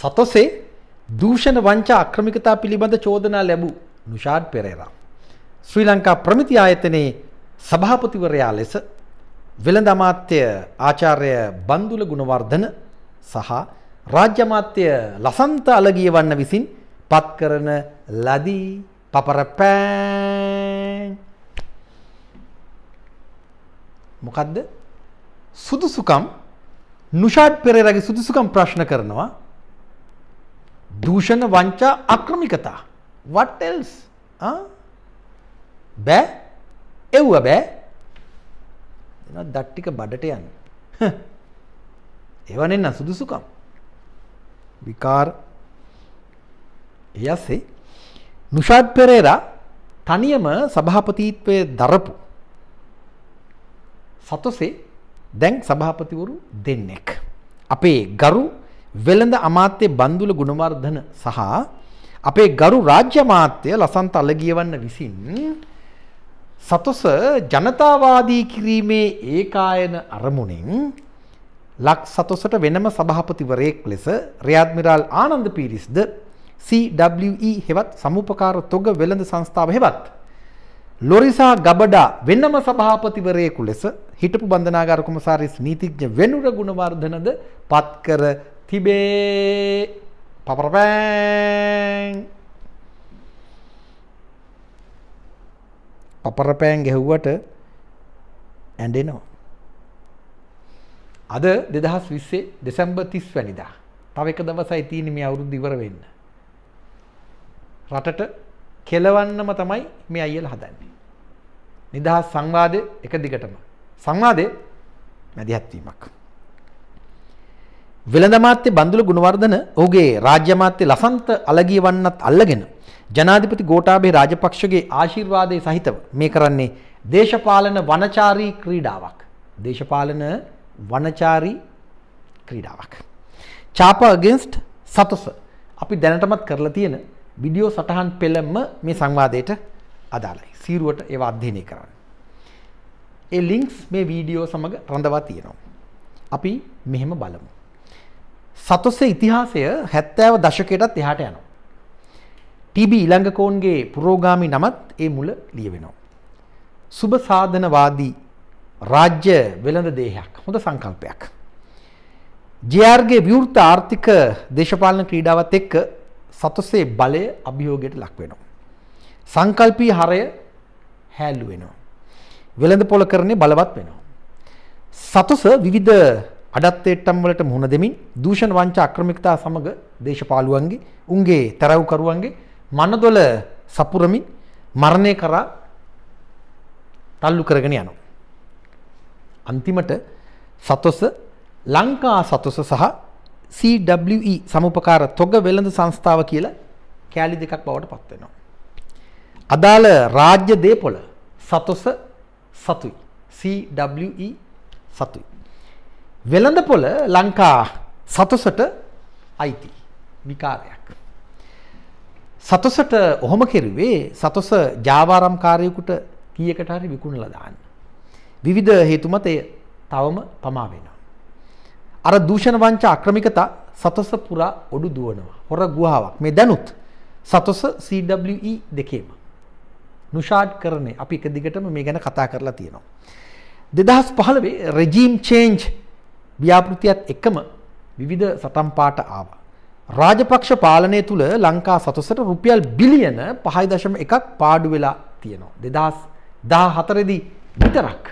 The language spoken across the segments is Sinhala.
සතොසේ දූෂණ වංචා අක්‍රමිකතා පිළිබඳ චෝදනා ලැබූ නුෂාඩ් පෙරේරා. ශ්‍රී ලංකා ප්‍රමිති ආයතනයේ සභාපතිවරයා ලෙස වෙළඳ අමාත්‍ය ආචාර්ය බන්දුල ගුණවර්ධන සහ රාජ්‍ය අමාත්‍ය ලසන්ත අලගිය වන්න විසින් පත් කරන ලදී පපරපෑ මොකද්ද සුදුසුකම් නුෂාඩ් පෙරේරගේ සුදුසුකම් ප්‍රශ්න කරනවා දූෂණ වංචා අක්‍රමිකතා what else බෑ එව්ව බෑ එනවා දත් ටික බඩට යන්න එවනෙන්න සුදුසුකම් විකාර එයසේ නුෂාඩ් පෙරේරා තනියම සභාපතිත්වය දරපු සතොසේ දැන් සභාපතිවරු දෙන්නෙක්. අපේ ගරු වෙළඳ අමාත්‍ය බන්දුල ගුණවර්ධන සහ අපේ ගරු රාජ්‍ය අමාත්‍ය ලසන්ත අලගියවන්න විසින් සතොස ජනතාවාදී කිරීමේ ඒකායන අරමුණෙන් ලක් සතොසට වෙනම සභාපතිවරයෙක් ලෙස රයාත්මිරාල් ආනන්ද පීරිස්ද CWE හෙවත් සමූපකාර තොග වෙළඳ සංස්ථාව හෙවත් ලොරිසා ගබඩා වෙනම සභාපතිවරයෙකු ලෙස හිටපු බන්ධනාගාර කොමසාරිස් නීතිඥ වෙනුර ගුණවර්ධනද පත්කර තිබේ පපරපෑන් පපරපෑන් ගැහුවට ඇඩෙනවා. අද දෙදහස් විස්සේ දෙසැම්බ තිස් වැනිදා තව එක දවසයි තීනම අවුරුදු දිවර වෙන්න. රටට කෙලවන්නම තමයි මේ අයියලා හදන්නේ. නිදහස් සංවාදයේ එක දිගටම. සංවාදයේ මැදිහත් වීමක්. වෙළඳ මාත්‍ය බන්දුල ගුණවර්ධන ඔහුගේ රාජ්‍ය මාත්‍ය ලසන්ත අලගිය වන්නත් අල්ලගෙන ජනාධිපති ගෝඨාභය රාජපක්ෂගේ ආශිර්වාදයේ සහිතව මේ කරන්නේ දේශපාලන වනචාරී ක්‍රීඩාවක්. දේශපාලන වනචාරී ක්‍රීඩාවක්. චාපා against සතස අපි දැනටමත් කරලා තියෙන විඩියෝ සටහන් පෙළම මේ සංවාදයට අදාළයි. සීරුවට ඒවා අධ්‍යයනය කරන්න. ඒ ලින්ක්ස් මේ වීඩියෝ සමග රඳවා තියෙනවා. අපි මෙහෙම බලමු. සතොස්සේ ඉතිහාසය 70 දශකයටත් එහාට යනවා. TB ඊළඟකෝන්ගේ පුරෝගාමි නමත් ඒ මුල ලියවෙනවා. සුබ සාධනවාදී රාජ්‍ය වෙළඳ දේහයක්. හොඳ සංකල්පයක්. ජයාර්ගේ විවෘත ආර්ථික දේශපාලන ක්‍රීඩාවත් එක්ක සතුසේ බලය අභියෝගයට ලක් වෙනවා. සංකල්පී හරය හැල්ලු වෙනවා. වෙළඳ පොළ කරණය බලවත් වෙනවා. සතුස විවිධ අඩත්තේට්ටම් වලට මුහුණ දෙමින් දූෂණ වංචා අක්‍රමිකතා සමග දේශපාලුවන්ගේ උන්ගේ තරව්කරුවන්ගේ මනදොල සපුරමින් මරණය කරා තල්ලු කරගෙන යනවා. අන්තිමට සතුස ලංකා සතුස සහ CWE සමුපකාර තොග වෙළඳ සංස්ථාව කියලා කෑලි දෙකක් බවට පත් වෙනවා. අදාළ රාජ්‍ය දේපොළ සතොස සතුයි. CWE සතුයි. වෙළඳ පොළ ලංකා සතොසට අයිති විකාරයක්. සතොසට ඔහොම කෙරුවේ සතොස ජාවාරම්කාරයෙකුට කීයකට හරි විකුණලා දාන්න. විවිධ හේතු මත එය තවම පමා වෙනවා. අර දූෂණ වංචා අක්‍රමිකතා සතොස පුරා ඔඩු දුවනවා. හොර ගුහාවක්. මේ දැනුත් සතොස CWE දෙකේම නුෂාඩ් කරන්නේ අපි එක දිගටම මේ ගැන කතා කරලා තියෙනවා. 2015 රෙජීම් චේන්ජ් ව්‍යාපෘතියත් එකම විවිධ සටන් පාට ආවා. රාජපක්ෂ පාලනය තුළ ලංකා සතුසට රුපියල් බිලියන පහයි දශම එකක් පාඩු වෙලා තියෙනවා. දෙදස් දා හතරදි විතරක්.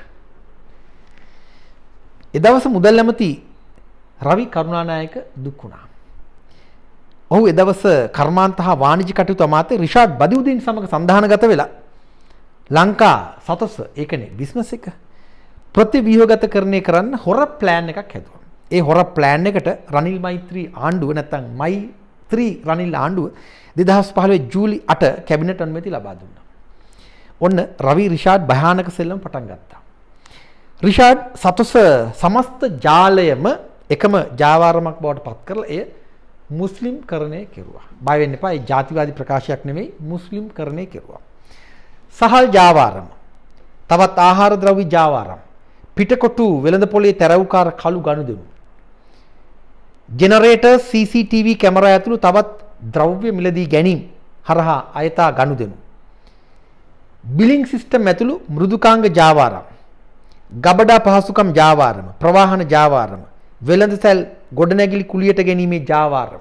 එදවස මුදල් ඇමති රවි කරුණානායක දුක් වුණා. ඔහු එදවස කර්මාන්ත හා වාණිජ කටයුතු අමාත්‍ය රිෂාඩ් බදිවුදීන් සමග සන්ධානගත වෙලා ලංකා සතස ඒ කියන්නේ බිස්නස් එක ප්‍රතිව්‍යුහගතකරණය කරන්න හොර ප්ලෑන් එකක් හැදුවා. ඒ හොර ප්ලෑන් එකට රනිල් මෛත්‍රී ආණ්ඩුව නැත්නම් මෛත්‍රී රනිල් ආණ්ඩුව 2015 ජූලි 8 කැබිනට් අනුමැතිය ලබා දුන්නා. ඔන්න රවි රිෂාඩ් භයානක සෙල්ලම පටන් ගත්තා. රිෂාඩ් සතස සමස්ත ජාලයම එකම ජාවාරමක් බවට පත් කරලා එය මුස්ලිම් කරණය කෙරුවා. බය වෙන්න එපා. ඒ ජාතිවාදී ප්‍රකාශයක් නෙමෙයි මුස්ලිම් කරණය කෙරුවා. සහල් ජාවාරම. තවත් ආහාර ද්‍රව්‍ය ජාවාරම්. පිටකොටු වෙළඳ පොලේ තැරවුකාර කළු ගනුදෙනු. ජෙනරේටර් CCTV කැමරා ඇතුළු තවත් ද්‍රව්‍ය මිලදී ගැනීම හරහා අයථා ගනුදෙනු. බිලිං සිස්ටම් ඇතුළු මෘදුකාංග ජාවාරම්. ගබඩා පහසුකම් ජාවාරම, ප්‍රවාහන ජාවාරම, වෙළඳ සැල් ගොඩනැගිලි කුලියට ගැනීමේ ජාවාරම.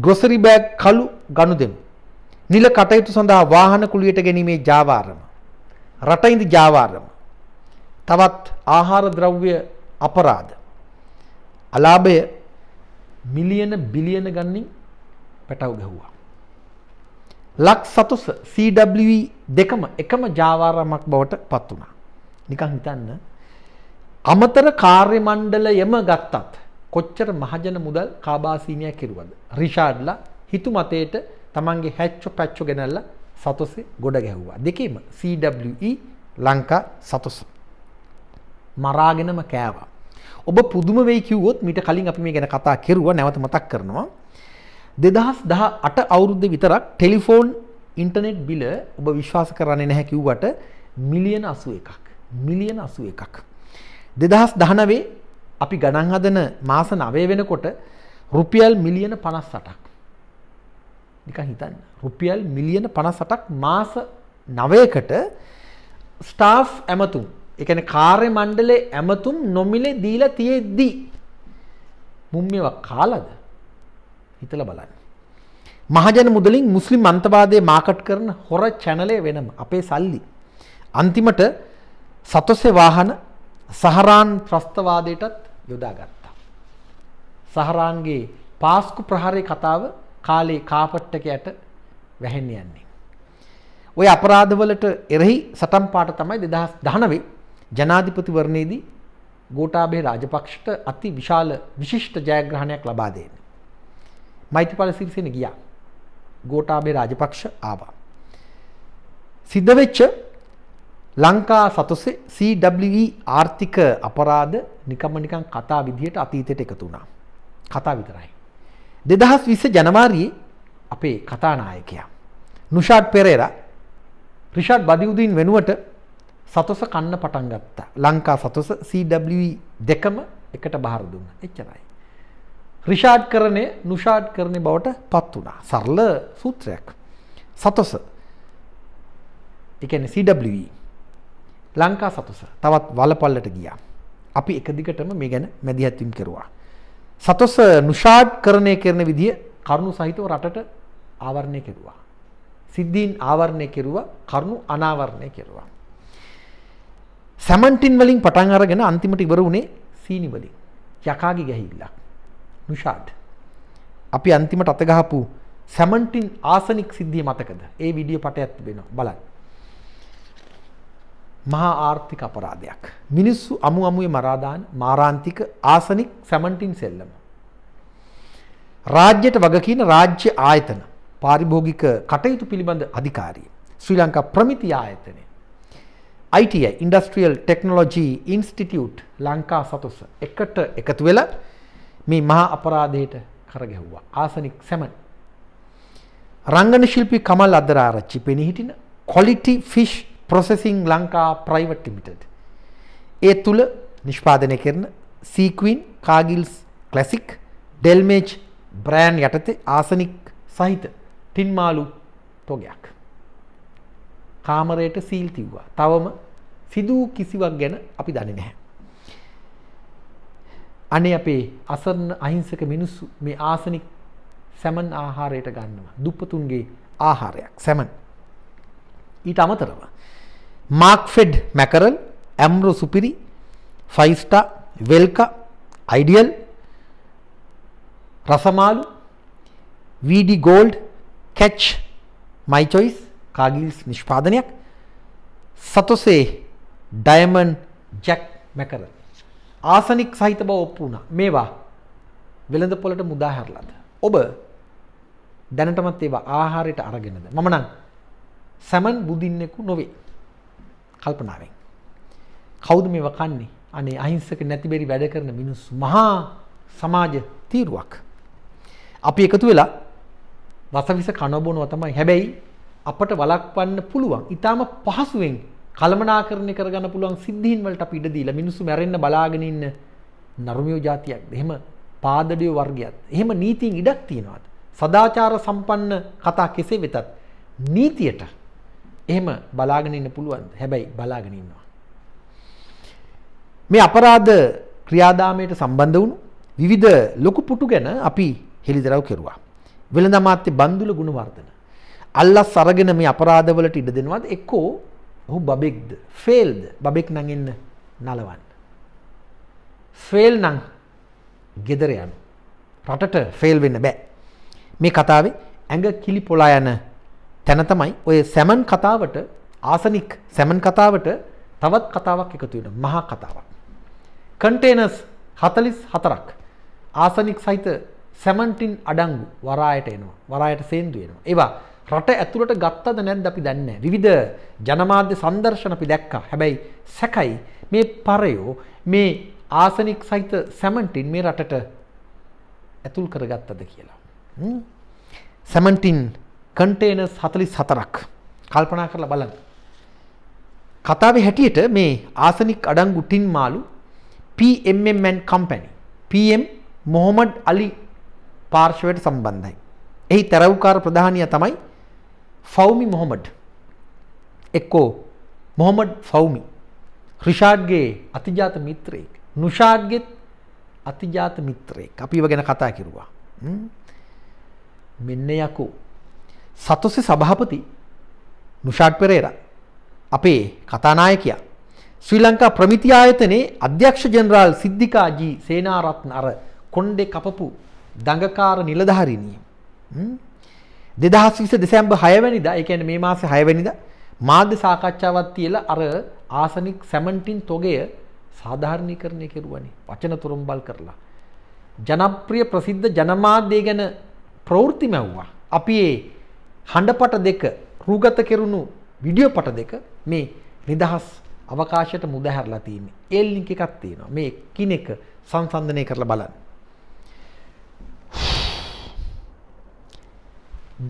ග්‍රොසරි බෑග් කළු ගනුදෙනු. නිල කටයුතු සඳහා වාහන කුලියට ගැනීමේ ජාවාරම. රටයිඳ ජාවාරම. තවත් ආහාර ද්‍රව්‍ය අපරාධ. අලාභය මිලියන බිලියන ගන්නේ පැටව් ගැහුවා. ලක් සතුස CW e දෙකම එකම ජාවාරමක් බවට පත් වුණා. නිකන් හිතන්න අමතර කාර්ය මණ්ඩලයම ගත්තත් කොච්චර මහජන මුදල් කාබාසීනයක් කෙරුවද. රිෂාඩ්ලා හිතු මතයට තමන්ගේ හැච්චෝ පැච්චෝ ගැනල්ල සතොසේ ගොඩ ගැහ්වා. දෙකේම CWE ලංකා සතොස. මරාගෙනම කෑවා. ඔබ පුදුම වෙයි කිව්වොත් මිට කලින් අපි මේ ගැන කතා කෙරුවා නැවත මතක් කරනවා. දෙදහස් දහ අට අවුරුද්ධ විතරක් ටෙලිෆෝන් ඉන්ටනෙට් බිල ඔබ විශ්වාස කරන්නේ නැහැ කිව්වට මිලියන අසුව එකක්. මිලියන අසුව එකක්. දෙදහස් දහනවේ අපි ගණන් හදන මාස නවය වෙනකොට රුපියල් මිලියන පනස් සටක් නික හිතන්න රුපියල් මිලියන පනස් සටක් මාස නවයකට ස්ටාෆ් ඇමතුම් එකන කාර්ය මණ්ඩලේ ඇමතුම් නොමිලේ දීලා තියෙද්දී මුම්මවක් කාලද හිතල බලන්න. මහජන මුදලින් මුස්ලිම් අන්තවාදය මාකට් කරන හොර චැනලය වෙනම අපේ සල්ලි. අන්තිමට සතොස්සේ වාහන සහරාන් ත්‍රස්තවාදයටත් යොදාගත්තා. සහරාන්ගේ පාස්කු ප්‍රහාරය කතාව කාලේ කාපට්ටක යට වැහෙන්න යන්නේ. ඔය අපරාධවලට එරෙහි සටම් පාට තමයි දෙදහස් දහනවේ ජනාධිපතිවරණයේදී ගෝටාබේ රාජපක්ෂට අති විශාල විශිෂ්ට ජයග්‍රහණයක් ලබා දෙන්න. මෛත්‍රපාල සිරිසෙන ගියා. ගෝටාබේ රාජපක්ෂ ආවා. සිද්ධ වෙච්ච ලංකා සතුසේ CWE ආර්ථික අපරාධ නිකම්ම නිකන් කතා විදිහට අතීතයට එකතු වුණා. කතා විතරයි. 2020 ජනවාරියේ අපේ කතානායකයා නුෂාඩ් පෙරේරා රිෂාඩ් බදිඋදින් වෙනුවට සතොස කන්න පටන් ගත්තා. ලංකා සතොස CWE දෙකම එකට බාර දුන්නා. එච්චරයි. රිෂාඩ් කරණය නුෂාඩ් කරණය බවට පත් වුණා. සරල සූත්‍රයක්. සතොස. ඒ කියන්නේ CWE ලංකා සතුස තවත් වලපල්ලට ගියා. අපි එක දිගටම මේ ගැන මැදිහත්වීම් කෙරුවා. සතොස නුෂාඩ් කරණය කරන විදිය කරුණු සහිතව රටට ආවරණය කෙරුවා. සිද්ධීන් ආවරණය කෙරුව කරුණු අනාවරණය කෙරුවා. සැමන්ටින් වලින් පටන් අරගෙන අන්තිමට ඉවර වුණේ සීනි වලින්. යකාගේ ගැහිල්ලක්. නුෂාඩ්. අපි අන්තිමට අතගහපු සැමන්ටින් ආසනික් සිද්ධිය මතකද? ඒ වීඩියෝ පටයක් තිබෙනවා. බලන්න. මහා ආර්ථික අපරාධයක්. මිනිස්සු අමු අමුවේ මරාදාන මාරාන්තික ආසනික් සැමන්ටින් සෙල්ලම. රාජ්‍යයට වග කියන රාජ්‍ය ආයතන පාරිභෝගික කටයුතු පිළිබඳ අධිකාරිය. ශ්‍රී ලංකා ප්‍රමිති ආයතනය. ITI industrial technology institute Lanka Sathosa එකට එකතු වෙලා මේ මහා අපරාධයට කරගැහ්වා ආසනික් සැමන්. රංගන ශිල්පි කමල් අදරාරච්චි පෙනහිටින quality fish processing Lanka private limited ඒ තුළ නිෂ්පාදනය කරන සීකවන් කාගිල්ස් කලසික් ඩෙල්මේච් බ්‍රෑන් යටතේ ආසනික් සහිත ටින්මාලු තොගයක් කාමරයට සීල් තිව්වා තවම සිදූ කිසිවක් ගැන අපි දනි නැහැ අනේ අපේ අසරණ අහිංසක මිනිස්සු මේ ආසනික් සැමන් ආහාරයට ගන්නවා දුප්පතුන්ගේ ආහාරයක් සැමන් ඊට අමතරව ಮಾರ್ಕ್ ಫೆಡ್ ಮ್ಯಾಕರಲ್ ಆಮ್ರೋ ಸುಪಿರಿ ಫೈವ್ ಸ್ಟಾ ವೆಲ್ಕಾ ಐಡಿಯಲ್ ರಸಮಾಲು ವಿ ಡಿ ಗೋಲ್ಡ್ ಕೆಚ್ ಮೈ ಚಾಯ್ಸ್ ಕಾಗಿಲ್ಸ್ ನಿಷ್ಪಾದನೆಯ ಸತೊಸೆ ಡೈಮಂಡ್ ජැක් මැකරල්. ආසනික් සහිත බව ඔප්පු වුණ මේවා වෙළඳ පොලට මුදා හැරලද. ඔබ දැනටමත් ඒවා ආහාරයට අරගෙනද. මමනං සැමන් බුදින්නෙකු නොවේ. කල්පනාවෙන්. කවුද මේ වකන්නේ අනේ අහිංසක නැතිබෙරි වැඩ කරන මිනිස් මහා සමාජ තීරුවක්. අපි එකතු වෙලා වසවිස කනබොනුව තමයි හැබැයි අපට වලක්වන්න පුළුවන් ඉතාම පහසුවෙන් කළමනාකරණය කරගන්න පුළුවන් සිද්ධීන් වලට අපි ඉඩ දීලා මිනිස්සු මැරෙන්න බලාගෙන ඉන්න නරුමියෝ జాතියක්ද එහෙම පාදඩියෝ වර්ගයක්ද එහෙම නීතියෙන් ඉඩක් තියනවාද සදාචාර සම්පන්න කතා කෙසේ වෙතත් නීතියට එහෙම බලාගෙන ඉන්න පුළුවන්. හැබැයි බලාගෙන ඉන්නවා. මේ අපරාධ ක්‍රියාදාමයට සම්බන්ධ වුණු විවිධ ලොකු පුටු ගැන අපි හෙළිදරව් කෙරුවා. වෙළඳ අමාත්‍ය බන්දුල ගුණවර්ධන අල්ලස් අරගෙන මේ අපරාධවලට ඉඩ දෙනවාද එක්කෝ ඔහු බබෙක්ද ෆේල්ද බබෙක් නම් එන්න නලවන්න. ෆේල් නම් ගෙදර යන රටට ෆේල් වෙන්න බෑ. මේ කතාවේ ඇඟ කිලි පොලා යන තැන තමයි ඔය සැමන් කතාවට ආසනික් සැමන් කතාවට තවත් කතාවක් එකතු වෙන මහා කතාවක්. කන්ටේනස් 44ක් ආසනික් සහිත සැමන්ටින් අඩංගු වරායට එනවා. වරායට සේන්දු වෙනවා. ඒවා රට ඇතුළට ගත්තද නැද්ද අපි දන්නේ විවිධ ජනමාධ්‍ය සංදර්ශන අපි දැක්කා. හැබැයි සැකයි මේ පරයෝ මේ ආසනික් සහිත සැමන්ටින් මේ රටට ඇතුල් කරගත්තද කියලා. සැමන්ටින් කන්ටේනස් හතලි සතරක් කල්පනා කරලා බලන්න කතාව හැටියට මේ ආසනික් අඩංගු ටින් මාලු පMMන් කම්පැනි PM මොහොමඩ් අලි පාර්ශවයට සම්බන්ධයි. එහි තැරව්කාර ප්‍රධානය තමයි ෆෞමි මොහොමඩ් එක්කෝ මොහොමඩ් ෆෞමි රිෂාඩ්ගේ අතිජාත මිත්‍රයෙක් නුෂාඩ්ගෙත් අතිජාත මිත්‍රයෙක් අපිව ගැන කතා කිරුවා මෙන්න යකු සතොසි සභාපති නුෂාට් පෙරේර අපේ කතානායකයා ශ්‍රී ලංකා ප්‍රමිති ආයතනයේ අධ්‍යක්ෂ ජෙනරාල් සිද්ධිකා ජී සේනාරත්න අර කොණ්ඩේ කපපු දඟකාර නිලධාරිණිය දෙදහස් විස දෙසැම්බ හයවැනිද එකන මේ මාස හයවැනිද මාධ්‍ය සාකච්ඡාවත් තියලා අර ආසනික් සැමන්ටින් තොගය සාධාරණී කරණය කෙරුවනි වචන තුරුම්බල් කරලා. ජනප්‍රිය ප්‍රසිද්ධ ජනමාධ්‍යය ගැන ප්‍රවෘත්ති මැව්වා. අපි ඒ හඬපට දෙක රූගත කෙරුණු විඩියෝ පට දෙක මේ නිදහස් අවකාශයට මුදහැරලා තියෙන්නේ. ඒ ලින්ක් එකක් තියෙනවා. මේ එකිනෙක සංසන්දනය කරලා බලන්න.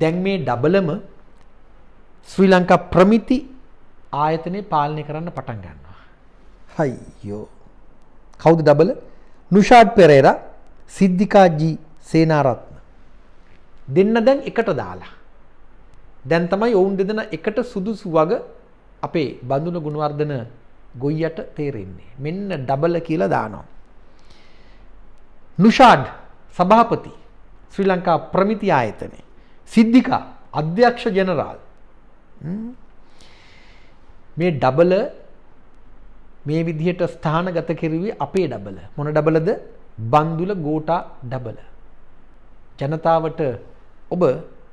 දැන් මේ ඩබලම ශ්‍රී ලංකා ප්‍රමිති ආයතනය පාලනය කරන්න පටන් ගන්නවා. හයියෝ. කවුද ඩබල? නුෂාඩ් පෙරේරා, සිද්ධිකා ජී සේනාරත්න. දෙන්න දැන් එකට දාලා. දැන් තමයි ඔවුන් දෙදෙන එකට සුදුසු වග අපේ බඳුන ගුණවර්ධන ගොයියට තේරෙන්නේ. මෙන්න ඩබල කියලා දානවා. නුෂාඩ් සභාපති ශ්‍රී ලංකා ප්‍රමිති ආයතනය. සිද්ධිකා අධ්‍යක්ෂ ජනරාල්. මේ ඩබල මේ විදිහට ස්ථානගත කෙරුවේ අපේ ඩබල. මොන ඩබලද? බන්දුල ගෝටා ඩබල. ජනතාවට ඔබ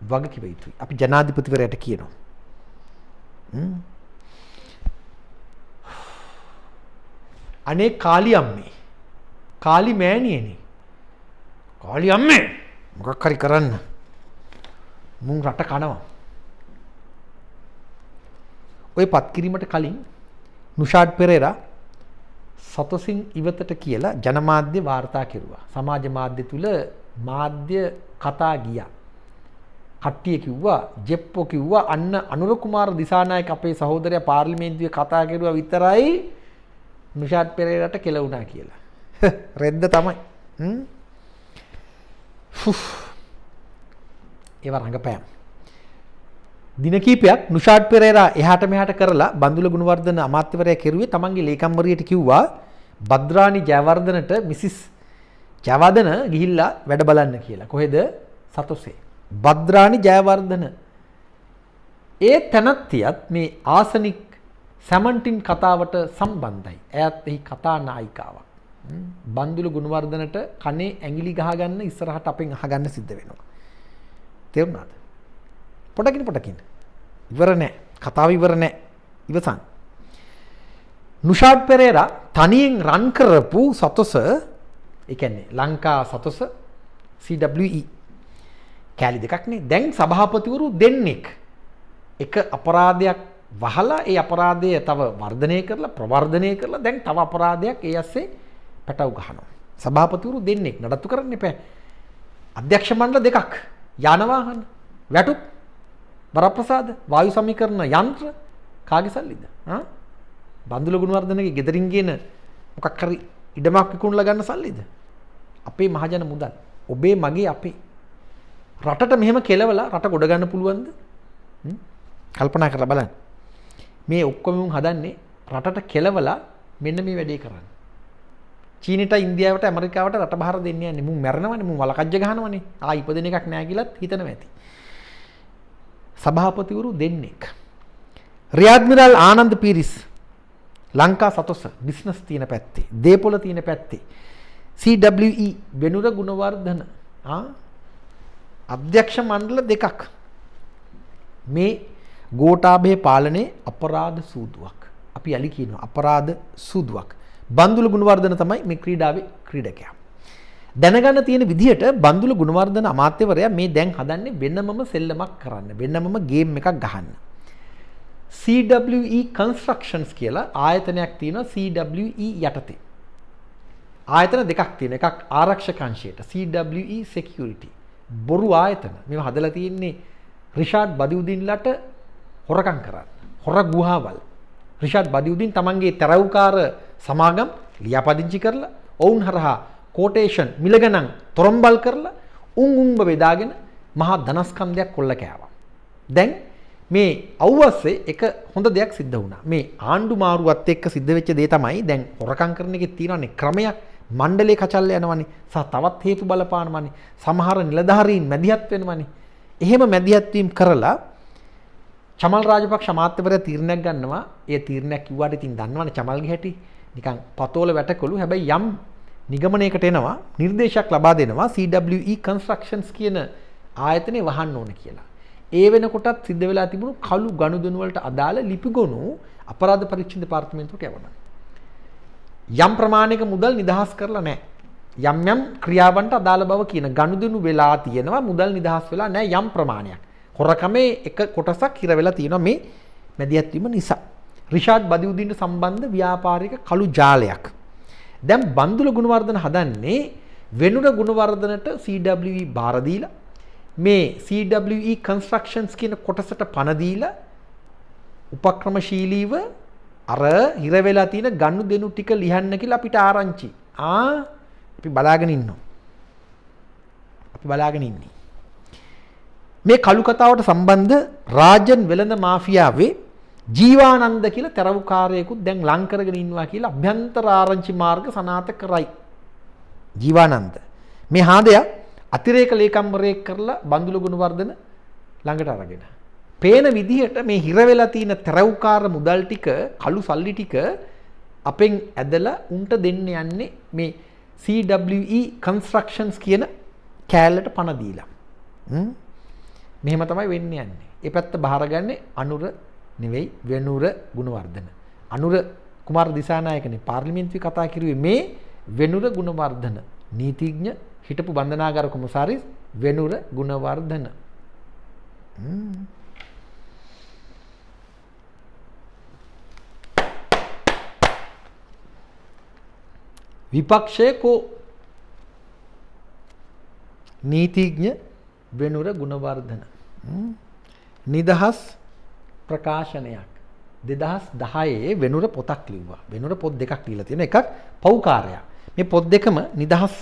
වගකිව යුතුයි. අපි ජනාධිපතිවරයට කියනවා. අනේ කාලි අම්මේ. කාලි මෑණියනේ. කාලි අම්මේ මොකක් හරි කරන්න. මුන් රට කනවා. ඔය පත්කිරීමට කලින් නුෂාඩ් පෙරේරා සතසින් ඉවතට කියලා ජනමාධ්‍ය වාර්තා කෙරුවා. සමාජ මාධ්‍ය තුල මාධ්‍ය කතා ගියා. කට්ටිය කිව්වා ජෙප්පෝ කිව්වා අන්න අනුර කුමාර දිසානායක අපේ සහෝදරයා පාර්ලිමේන්තුවේ කතා කරුවා විතරයි නුෂාත් පෙරේරාට කෙලවුණා කියලා. රෙද්ද තමයි. හ්ම්. ඒව රඟපෑම්. දින කීපයක් නුෂාඩ් පෙරේරා එහාට මෙහාට කරලා බන්දුල ගුණවර්ධන අමාත්‍යවරයා කෙරුවේ තමන්ගේ ලේකම්වරියට කිව්වා භද්‍රානි ජයවර්ධනට මිසිස් ජවදන ගිහිල්ලා වැඩ බලන්න කියලා. කොහෙද? සතොසේ. භද්‍රානි ජයවර්ධන ඒ තැනත්තියත් මේ ආසනික් සැමන්ටින් කතාවට සම්බන්ධයි. ඇයත් එහි කතා නායිකාවක්. බන්දුලු ගුණවර්ධනට කනේ ඇඟිලි ගහගන්න ඉස්සරහට අපෙන් අහගන්න සිද්ධ වෙනවා. තේරුණාද? පොඩකින් පොඩකින්. ඉවර නෑ. කතාව ඉවර නෑ. ඉවසන්. නුෂාඩ් පෙරේරා තනියෙන් රන් කරපු සතොස ඒ කියන්නේ ලංකා සතොස CWE කෑලි දෙකක්නේ දැන් සභාපතිවරු දෙන්නෙක් එක අපරාධයක් වහලා ඒ අපරාධය තව වර්ධනය කරලා ප්‍රවර්ධනය කරලා දැන් තව අපරාධයක් ඒ ඇස්සේ පැටව් ගහනවා. සභාපතිවරු දෙන්නෙක් නඩත්තු කරන්න එපා. අධ්‍යක්ෂ මණ්ඩල දෙකක් යාන වාහන වැටුප් වරප්‍රසාද වායු සමීකරණ යන්ත්‍ර කාගේ සල්ලිද? ආ බන්දුල ගුණවර්ධනගේ ගෙදරින් ගේන මොකක් හරි ඉඩමක් විකුණලා ගන්න සල්ලිද? අපේ මහජන මුදල්. ඔබේ මගේ අපේ රටට මෙහෙම කෙලවලා රට ගොඩගන්න පුළුවන්ද කල්පනා කර බලන්න මේ ඔක්කොමවුන් හදන්නේ රටට කෙලවලා මෙන්න මේ වැඩේ කරන්න චීනට ඉන්දියාවට ඇමරිකාවට රට බාර දෙන්න යන්නේ මුන් මැරෙනවනේ මුන් වලකජ්ජ ගහනවනේ ආ ඉපදෙන එකක් නෑ කියලාත් හිතනවා ඇති සභාපතිවරු දෙන්නෙක් රියාඩ්මිරල් ආනන්ද පීරිස් ලංකා සතොස බිස්නස් තියෙන පැත්තේ දේපොළ තියෙන පැත්තේ CWE වෙනුර ගුණවර්ධන ආ අධ්‍යක්ෂ මණ්ඩල දෙකක් මේ ගෝඨාභය පාලනයේ අපරාධ සූදුවක්. අපි යලි කියනවා අපරාධ සූදුවක්. බන්දුල ගුණවර්ධන තමයි මේ ක්‍රීඩාවේ ක්‍රීඩකයා. දැනගන්න තියෙන විදිහට බන්දුල ගුණවර්ධන අමාත්‍යවරයා මේ දැන් හදන්නේ වෙනමම සෙල්ලමක් කරන්න. වෙනමම ගේම් එකක් ගහන්න. CWE Constructions කියලා ආයතනයක් තියෙනවා CWE යටතේ. ආයතන දෙකක් තියෙන එකක් ආරක්ෂක අංශයට CWE Security බොරු ආයතන මෙ හදලා තියෙන්නේ රිෂාඩ් බදිවුදින්ලට හොරකං කරන්න හොර ගුහාවල් රිෂාඩ් බදිවුදින් තමන්ගේ තැරව්කාර සමාගම් ලියාපදිංචි කරලා ඔවුන් හරහා කෝටේෂන් මිලගනං තොරම්බල් කරලා උන් උන්බ වෙදාගෙන මහා ධනස්කන්දයක් කොල්ල කෑවා. දැන් මේ අව්වස්සේ එක හොඳ දෙයක් සිද්ධ වුණා මේ ආණ්ඩු මාරුවත් එක්ක සිද්ධ වෙච්ච දේ තමයි දැන් හොරකං කරන එක තියෙනන්නේ ක්‍රමයක් මණ්ඩලේ කචල්ල යනවනේ සහ තවත් හේතු බලපානවනේ සමහර නිලධාරීන් මැදිහත් වෙනවනේ එහෙම මැදිහත් වීම කරලා චමල් රාජපක්ෂ අමාත්‍යවරයා තීරණයක් ගන්නවා ඒ තීරණයක් කිව්වට ඉතින් දන්නවනේ චමල්ගේ හැටි නිකන් පතෝල වැටකළු හැබැයි යම් නිගමනයකට එනවා නිර්දේශයක් ලබා දෙනවා CWE Constructions කියන ආයතනය වහන්න ඕන කියලා. ඒ වෙනකොටත් සිද්ධ වෙලා තිබුණු කළු ගනුදෙනු වලට අදාළ ලිපිගොනු අපරාධ පරීක්ෂණ දෙපාර්තමේන්තුවට යවනවා. යම් ප්‍රමාණයක මුදල් නිදහස් කරලා නැහැ. යම් යම් ක්‍රියාවන්ට අදාළ බව කියන ගනුදෙනු වෙලා තියෙනවා මුදල් නිදහස් වෙලා නැහැ යම් ප්‍රමාණයක්. හොරකමේ එක කොටසක් හිර වෙලා තියෙනවා මේ මැදිහත් වීම නිසා. රිෂාඩ් බදිඋදින්ට සම්බන්ධ ව්‍යාපාරික කළු ජාලයක්. දැන් බන්දුල ගුණවර්ධන හදන්නේ වෙනුර ගුණවර්ධනට CWE බාර දීලා මේ CWE Constructions කියන කොටසට පණ දීලා උපක්‍රමශීලීව අර හිර වෙලා තියෙන ගනුදෙනු ටික ලියන්න කියලා අපිට ආරංචි. ආ අපි බලාගෙන ඉන්නවා. අපි බලාගෙන ඉන්නේ. මේ කළු කතාවට සම්බන්ධ රාජන් වෙළඳ මාෆියාවේ ජීවානන්ද කියලා තරවුකාරයෙකුත් දැන් ලං කරගෙන ඉන්නවා කියලා අභ්‍යන්තර ආරංචි මාර්ග සනාත කරයි. ජීවානන්ද. මේ හාදය අතිරේක ලේකම්වරයෙක් කරලා බඳුළු ගුණවර්ධන ළඟට අරගෙන. පේන විදිහට මේ හිරවෙලා තියෙන තැරව්කාර මුදල් ටික කළු සල්ලි ටික අපෙන් ඇදලා උන්ට දෙන්න යන්නේ මේ CWE කන්ස්ට්‍රක්ෂන්ස් කියන කෑල්ලට පණදීලා මෙහෙම තමයි වෙන්න යන්නේ ඒ පැත්ත බාරගන්නේ අනුර නෙවෙයි වෙනුර ගුණවර්ධන අනුර කුමාර දිසානායකනේ පාර්ලිමේන්තුවේ කතා කිරුවේ මේ වෙනුර ගුණවර්ධන නීතිඥ හිටපු බන්ධනාගාර කොමසාරිස් වෙනුර ගුණවර්ධන 嗯。Mm. විපක්ෂය කෝ නීතිඥ වෙනුර ගුණවර්ධන නිදහස් ප්‍රකාශනයක් දෙදහස් දහයේ වෙනුර පොතක් ලිව්වා වෙනුර පොත් දෙකක් ලියලා තියෙන එකක් පෞකාරයක් මේ පොත් දෙකම නිදහස්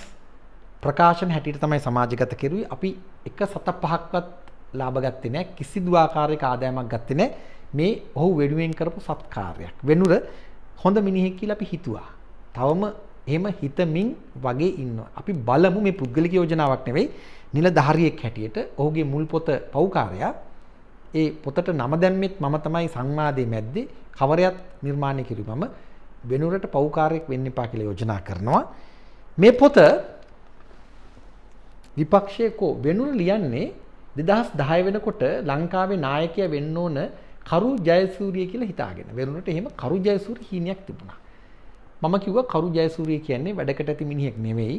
ප්‍රකාශන හැටියට තමයි සමාජගත කෙරුවේ අපි එක සත පහක්වත් ලාභ ගත්තේ නැහැ කිසිදු ආකාරයක ආදායමක් ගත්තේ නැහැ මේ ඔහු වෙනුවෙන් කරපු සත්කාරයක් වෙනුර හොඳ මිනිහෙක් කියලා අපි හිතුවා තවම එහෙම හිතමින් වගේ ඉන්නවා. අපි බලමු මේ පුද්ගලික යෝජනාවක් නෙවෙයි නිලධාරියෙක් හැටියට ඔහුගේ මුල් පොත පෞකාරයා ඒ පොතට නම දැම්මෙත් මම තමයි සංවාදයේ මැද්දේ කවරයක් නිර්මාණය කිරුවේ මම වෙනුරට පෞකාරයක් වෙන්න එපා කියලා යෝජනා කරනවා. මේ පොත විපක්ෂයේ කෝ වෙනුර ලියන්නේ 2010 වෙනකොට ලංකාවේ නායකයා වෙන්න ඕන කරු ජයසූරිය කියලා හිතාගෙන වෙනුරට එහෙම කරු ජයසූරිය හිණයක් තිබුණා. මම කිව්වා කරු ජයසූරිය කියන්නේ වැඩකට ඇති මිනිහෙක් නෙවෙයි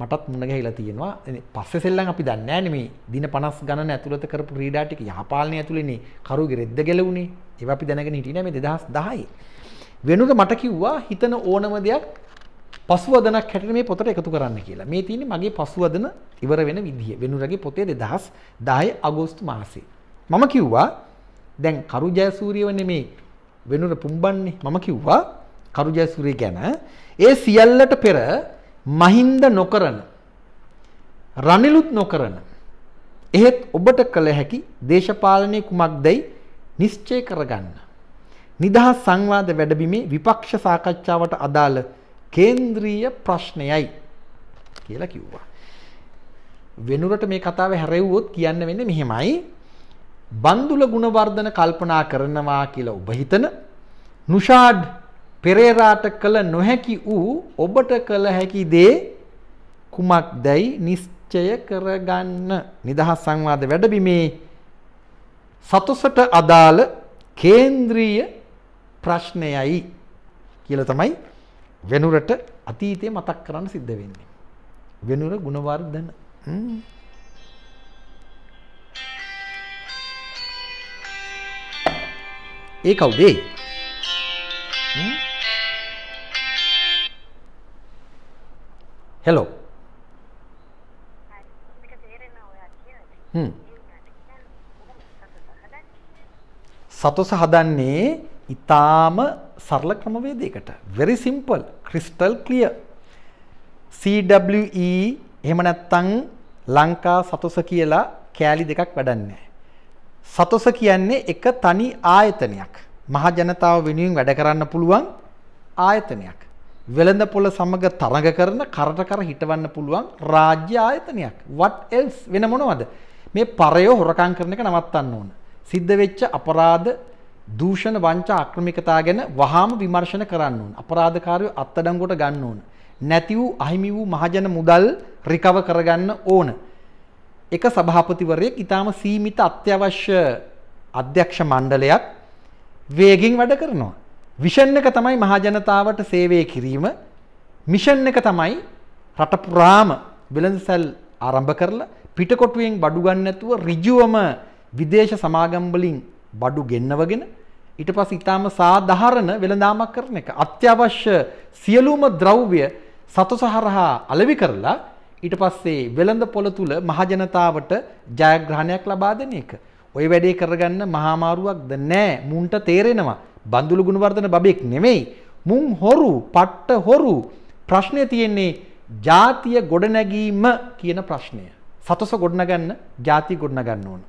මටත් මුණ ගැහිලා තියෙනවා පස්සේ සෙල්ලම් අපි දන්නේ නැහැ නෙමේ දින 50 ගණන ඇතුළත කරපු ක්‍රීඩා ටික යහපාලනය ඇතුළේනේ කරුගේ රෙද්ද ගැලුණේ ඒවා අපි දැනගෙන හිටියේ නැහැ මේ 2010 වෙනුර මට කිව්වා හිතන ඕනම දෙයක් පසුවදනක් හැටියට මේ පොතට එකතු කරන්න කියලා. මේ තියෙන්නේ මගේ පසුවදන ඉවර වෙන විදිය. වෙනුරගේ පොතේ 2010 අගෝස්තු මාසේ. මම කිව්වා දැන් කරු ජයසූරියව නෙමේ වෙනුර පුම්බන්නේ. මම කිව්වා කරුජයසූරිය ගැන ඒ සියල්ලට පෙර මහින්ද නොකරන රනිලුත් නොකරන එහෙත් ඔබට කළ හැකි දේශපාලනය කුමක්දයි නිශ්චය කරගන්න. නිදහස් සංවාද වැඩබිමේ විපක්ෂ සාකච්ඡාවට අදාළ කේන්ද්‍රීය ප්‍රශ්නයයි කියලා කිව්වා. වෙනුරට මේ කතාව හැරෙව්වොත් කියන්න වෙන්නේ මෙහෙමයි. බන්දුල ගුණවර්ධන කල්පනා කරනවා කියලා ඔබ හිතන නුෂාඩ් පෙරේරාට කළ නොහැකි වූ ඔබට කළ හැකි දේ කුමක්දයි නිශ්චය කරගන්න. නිදහස් සංවාද වැඩබිමේ සතුසට අදාළ කේන්ද්‍රීය ප්‍රශ්නයයි කියලා තමයි වෙනුරට අතීතේ මතක් කරන්න සිද්ධ වෙන්නේ. වෙනුර ගුණවර්ධන ඒ කවුද? Hmm? හෙලෝ සතුස හදන්නේ ඉතාම සරල ක්‍රමවේදයකට very simple crystal clear CWE එහෙම නැත්තං ලංකා සතුස කියලා කෑලි දෙකක් වැඩන්නේ. සතුස කියන්නේ එක තනි ආයතනයක්. මහජනතාව වෙනුවෙන් වැඩ කරන්න පුළුවන් ආයතනයක්. වෙළඳ පොළ සමග තරඟ කරන කරට කර හිටවන්න පුළුවන් රාජ්‍ය ආයතනයක්. what else වෙන මොනවද? මේ පරය හොරකම් කරන එක නවත්තන්න ඕන. සිද්ධ වෙච්ච අපරාධ, දූෂණ, වංචා, අක්‍රමිකතා ගැන වහාම විමර්ශන කරන්න ඕන. අපරාධකාරයෝ අත්අඩංගුවට ගන්න ඕන. නැති වූ අහිමි වූ මහජන මුදල් රිකව කරගන්න ඕන. එක සභාපතිවරයෙක් ඊටාම සීමිත අත්‍යවශ්‍ය අධ්‍යක්ෂ මණ්ඩලයක් වේගෙන් වැඩ කරනවා. විෂන් එක තමයි මහජනතාවට සේවය කිරීම මිෂන් එක තමයි රටපුරාම වෙළඳසැල් ආරම්භ කරලා පිටකොටුවෙන් බඩු ගන්න නැතුව ඍජුවම විදේශ සමාගම් වලින් බඩු ගෙන්නවගෙන ඊට පස්සේ ඊටාම සාධාරණ වෙළඳාමක් කරන එක අත්‍යවශ්‍ය සියලුම ද්‍රව්‍ය සතුසහරහා අලෙවි කරලා ඊට පස්සේ වෙළඳ පොළ තුල මහජනතාවට ජයග්‍රහණයක් ලබා දෙන එක ඔය වැඩේ කරගන්න මහාමාරුවක්ද නෑ මුන්ට තේරෙනවා බඳුළු ගුණවර්ධන බබෙක් නෙමෙයි මුං හොරු පට්ට හොරු ප්‍රශ්නය තියෙන්නේ ජාතිය ගොඩනැගීම කියන ප්‍රශ්නය සතස ගොඩනගන්න ජාති ගොඩනගන්න ඕන